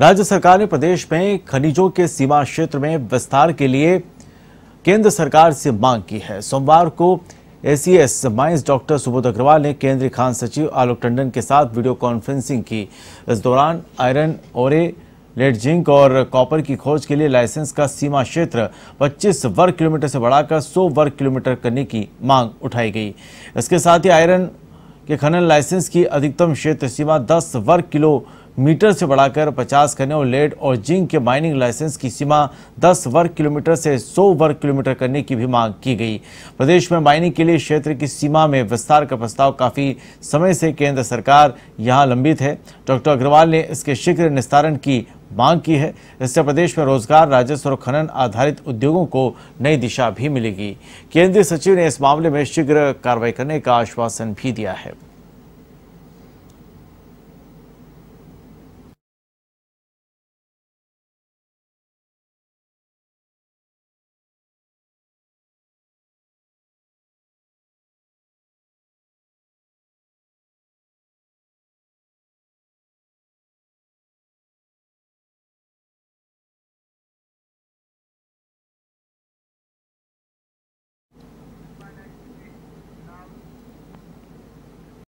राज्य सरकार ने प्रदेश में खनिजों के सीमा क्षेत्र में विस्तार के लिए केंद्र सरकार से मांग की है सोमवार को ACS mines doctor Subodh Agarwal ने केंद्रीय खान सचिव आलोक टंडन के साथ वीडियो कॉन्फ्रेंसिंग की इस दौरान आयरन ओरे लेड जिंक और कॉपर की खोज के लिए लाइसेंस का सीमा क्षेत्र 25 वर्ग किलोमीटर से बढ़ाकर 100 वर्ग किलोमीटर करने की मांग उठाई गई इसके साथ ही आयरन के खनन लाइसेंस की अधिकतम क्षेत्र सीमा 10 वर्ग किलो मीटर से बढ़ाकर 50 करने और लेड और जिंक के माइनिंग लाइसेंस की सीमा 10 वर्ग किलोमीटर से 100 वर्ग किलोमीटर करने की भी मांग की गई प्रदेश में माइनिंग के लिए क्षेत्र की सीमा में विस्तार का प्रस्ताव काफ़ी समय से केंद्र सरकार यहाँ लंबित है डॉक्टर अग्रवाल ने इसके शीघ्र निस्तारण की मांग की है इससे प्रदेश में रोजगार राजस्व और खनन आधारित उद्योगों को नई दिशा भी मिलेगी केंद्रीय सचिव ने इस मामले में शीघ्र कार्रवाई करने का आश्वासन भी दिया है